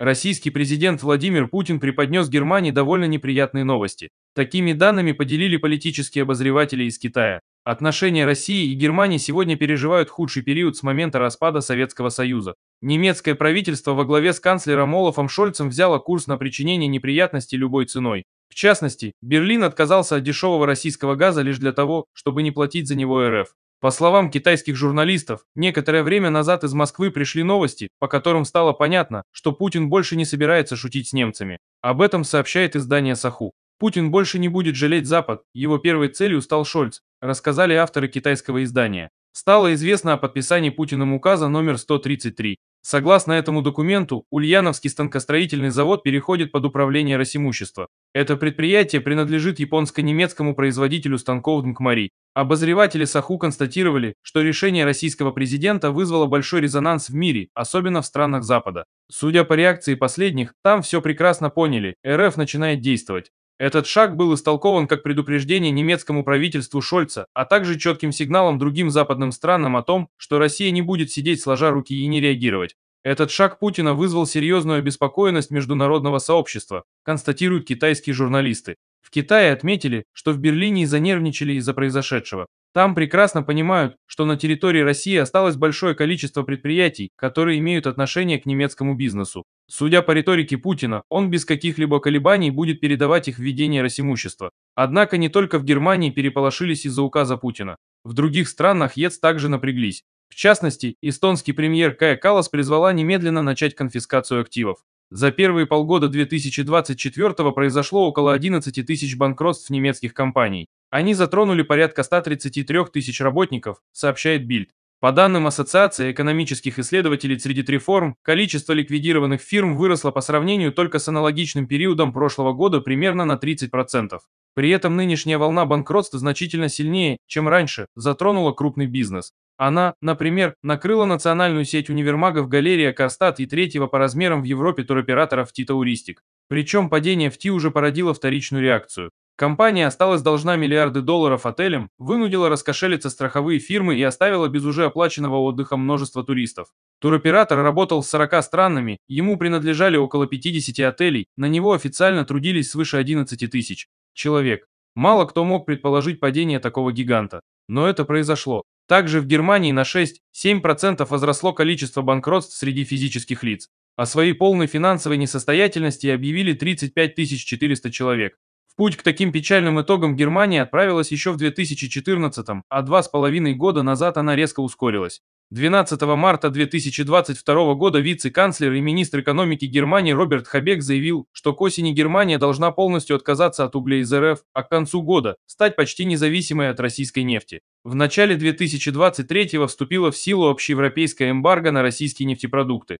Российский президент Владимир Путин преподнес Германии довольно неприятные новости. Такими данными поделили политические обозреватели из Китая. Отношения России и Германии сегодня переживают худший период с момента распада Советского Союза. Немецкое правительство во главе с канцлером Олафом Шольцем взяло курс на причинение неприятностей любой ценой. В частности, Берлин отказался от дешевого российского газа лишь для того, чтобы не платить за него РФ. По словам китайских журналистов, некоторое время назад из Москвы пришли новости, по которым стало понятно, что Путин больше не собирается шутить с немцами. Об этом сообщает издание «Саху». Путин больше не будет жалеть Запад, его первой целью стал Шольц, рассказали авторы китайского издания. Стало известно о подписании Путиным указа номер 133 Согласно этому документу, Ульяновский станкостроительный завод переходит под управление Росимущества. Это предприятие принадлежит японско-немецкому производителю станков Дмкмари. Обозреватели Саху констатировали, что решение российского президента вызвало большой резонанс в мире, особенно в странах Запада. Судя по реакции последних, там все прекрасно поняли, РФ начинает действовать. Этот шаг был истолкован как предупреждение немецкому правительству Шольца, а также четким сигналом другим западным странам о том, что Россия не будет сидеть сложа руки и не реагировать. Этот шаг Путина вызвал серьезную обеспокоенность международного сообщества, констатируют китайские журналисты. В Китае отметили, что в Берлине занервничали из-за произошедшего. Там прекрасно понимают, что на территории России осталось большое количество предприятий, которые имеют отношение к немецкому бизнесу. Судя по риторике Путина, он без каких-либо колебаний будет передавать их введение Росимущества. Однако не только в Германии переполошились из-за указа Путина. В других странах ЕЦ также напряглись. В частности, эстонский премьер Кая Калас призвала немедленно начать конфискацию активов. За первые полгода 2024 произошло около 11 тысяч банкротств немецких компаний. Они затронули порядка 133 тысяч работников, сообщает Бильд. По данным Ассоциации экономических исследователей реформ, количество ликвидированных фирм выросло по сравнению только с аналогичным периодом прошлого года примерно на 30%. При этом нынешняя волна банкротств значительно сильнее, чем раньше, затронула крупный бизнес. Она, например, накрыла национальную сеть универмагов «Галерия», «Кастат» и третьего по размерам в Европе туроператоров «Титауристик». Причем падение в Ти уже породило вторичную реакцию. Компания осталась должна миллиарды долларов отелям, вынудила раскошелиться страховые фирмы и оставила без уже оплаченного отдыха множество туристов. Туроператор работал с 40 странами, ему принадлежали около 50 отелей, на него официально трудились свыше 11 тысяч человек. Мало кто мог предположить падение такого гиганта. Но это произошло. Также в Германии на 6-7% возросло количество банкротств среди физических лиц. О а своей полной финансовой несостоятельности объявили 35 400 человек путь к таким печальным итогам Германия отправилась еще в 2014, а два с половиной года назад она резко ускорилась. 12 марта 2022 года вице-канцлер и министр экономики Германии Роберт Хабек заявил, что к осени Германия должна полностью отказаться от угля из РФ, а к концу года стать почти независимой от российской нефти. В начале 2023 вступила в силу общеевропейская эмбарго на российские нефтепродукты.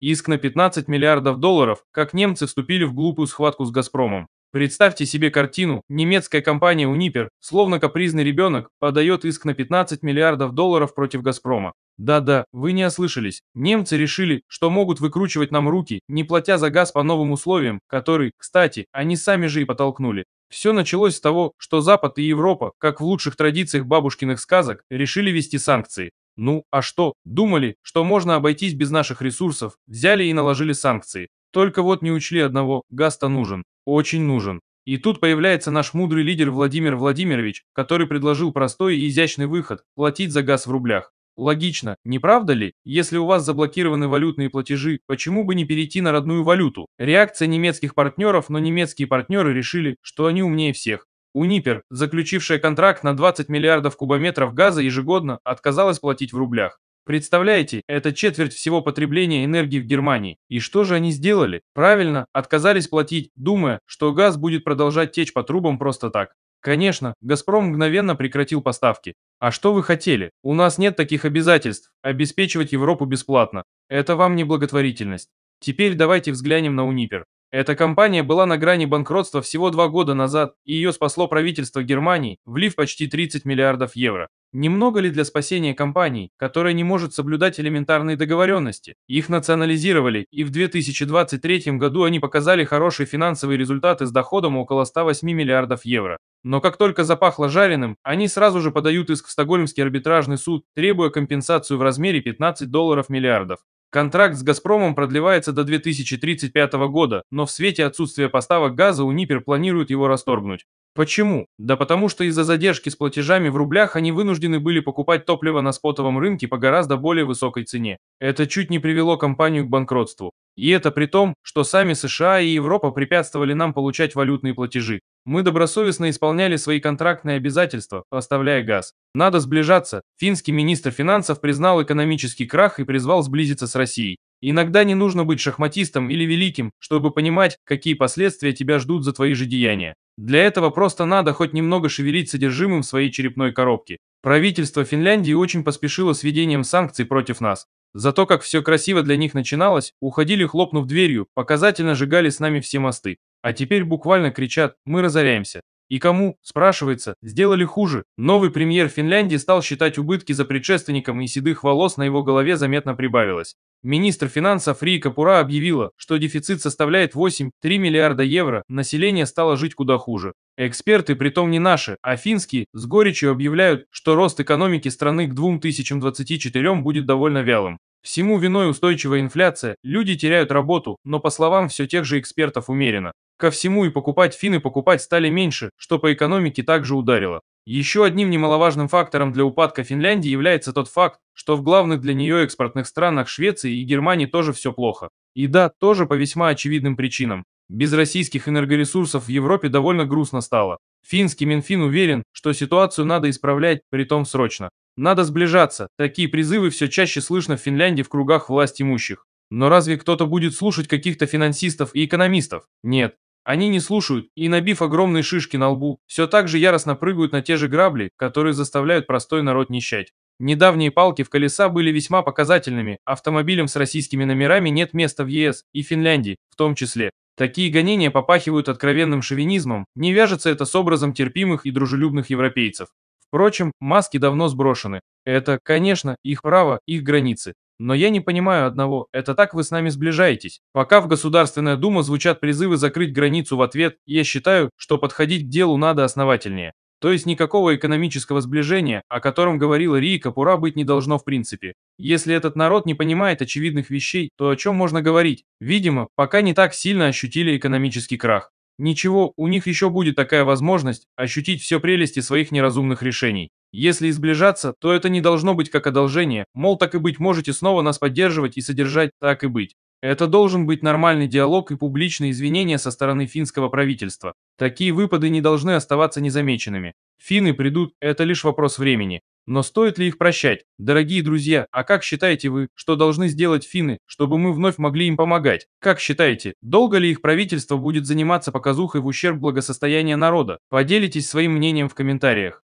Иск на 15 миллиардов долларов, как немцы вступили в глупую схватку с «Газпромом». Представьте себе картину, немецкая компания «Унипер», словно капризный ребенок, подает иск на 15 миллиардов долларов против «Газпрома». Да-да, вы не ослышались. Немцы решили, что могут выкручивать нам руки, не платя за газ по новым условиям, которые, кстати, они сами же и потолкнули. Все началось с того, что Запад и Европа, как в лучших традициях бабушкиных сказок, решили вести санкции. Ну, а что? Думали, что можно обойтись без наших ресурсов, взяли и наложили санкции. Только вот не учли одного, газ-то нужен. Очень нужен. И тут появляется наш мудрый лидер Владимир Владимирович, который предложил простой и изящный выход – платить за газ в рублях. Логично, не правда ли? Если у вас заблокированы валютные платежи, почему бы не перейти на родную валюту? Реакция немецких партнеров, но немецкие партнеры решили, что они умнее всех. Унипер, заключившая контракт на 20 миллиардов кубометров газа ежегодно, отказалась платить в рублях. Представляете, это четверть всего потребления энергии в Германии. И что же они сделали? Правильно, отказались платить, думая, что газ будет продолжать течь по трубам просто так. Конечно, «Газпром» мгновенно прекратил поставки. А что вы хотели? У нас нет таких обязательств. Обеспечивать Европу бесплатно. Это вам не благотворительность. Теперь давайте взглянем на Унипер. Эта компания была на грани банкротства всего два года назад, и ее спасло правительство Германии, влив почти 30 миллиардов евро. Немного ли для спасения компаний, которая не может соблюдать элементарные договоренности? Их национализировали, и в 2023 году они показали хорошие финансовые результаты с доходом около 108 миллиардов евро. Но как только запахло жареным, они сразу же подают иск в Стокгольмский арбитражный суд, требуя компенсацию в размере 15 долларов миллиардов. Контракт с «Газпромом» продлевается до 2035 года, но в свете отсутствия поставок газа у УНИПЕР планируют его расторгнуть. Почему? Да потому что из-за задержки с платежами в рублях они вынуждены были покупать топливо на спотовом рынке по гораздо более высокой цене. Это чуть не привело компанию к банкротству. И это при том, что сами США и Европа препятствовали нам получать валютные платежи. Мы добросовестно исполняли свои контрактные обязательства, поставляя газ. Надо сближаться. Финский министр финансов признал экономический крах и призвал сблизиться с Россией. Иногда не нужно быть шахматистом или великим, чтобы понимать, какие последствия тебя ждут за твои же деяния. Для этого просто надо хоть немного шевелить содержимым своей черепной коробки. Правительство Финляндии очень поспешило с введением санкций против нас. За то, как все красиво для них начиналось, уходили хлопнув дверью, показательно сжигали с нами все мосты. А теперь буквально кричат «Мы разоряемся». И кому, спрашивается, сделали хуже? Новый премьер Финляндии стал считать убытки за предшественником, и седых волос на его голове заметно прибавилось. Министр финансов Ри Капура объявила, что дефицит составляет 8,3 миллиарда евро, население стало жить куда хуже. Эксперты, притом не наши, а финские, с горечью объявляют, что рост экономики страны к 2024 будет довольно вялым. Всему виной устойчивая инфляция, люди теряют работу, но по словам все тех же экспертов умеренно. Ко всему и покупать финны покупать стали меньше, что по экономике также ударило. Еще одним немаловажным фактором для упадка Финляндии является тот факт, что в главных для нее экспортных странах Швеции и Германии тоже все плохо. И да, тоже по весьма очевидным причинам. Без российских энергоресурсов в Европе довольно грустно стало. Финский Минфин уверен, что ситуацию надо исправлять, притом срочно. Надо сближаться. Такие призывы все чаще слышно в Финляндии в кругах власть имущих. Но разве кто-то будет слушать каких-то финансистов и экономистов? Нет. Они не слушают и, набив огромные шишки на лбу, все так же яростно прыгают на те же грабли, которые заставляют простой народ нищать. Недавние палки в колеса были весьма показательными, автомобилям с российскими номерами нет места в ЕС и Финляндии, в том числе. Такие гонения попахивают откровенным шовинизмом, не вяжется это с образом терпимых и дружелюбных европейцев. Впрочем, маски давно сброшены. Это, конечно, их право, их границы. Но я не понимаю одного, это так вы с нами сближаетесь. Пока в Государственная Дума звучат призывы закрыть границу в ответ, я считаю, что подходить к делу надо основательнее. То есть никакого экономического сближения, о котором говорила Ри Капура, быть не должно в принципе. Если этот народ не понимает очевидных вещей, то о чем можно говорить? Видимо, пока не так сильно ощутили экономический крах. Ничего, у них еще будет такая возможность ощутить все прелести своих неразумных решений. Если изближаться, то это не должно быть как одолжение, мол, так и быть, можете снова нас поддерживать и содержать, так и быть. Это должен быть нормальный диалог и публичные извинения со стороны финского правительства. Такие выпады не должны оставаться незамеченными. Финны придут, это лишь вопрос времени. Но стоит ли их прощать? Дорогие друзья, а как считаете вы, что должны сделать финны, чтобы мы вновь могли им помогать? Как считаете, долго ли их правительство будет заниматься показухой в ущерб благосостояния народа? Поделитесь своим мнением в комментариях.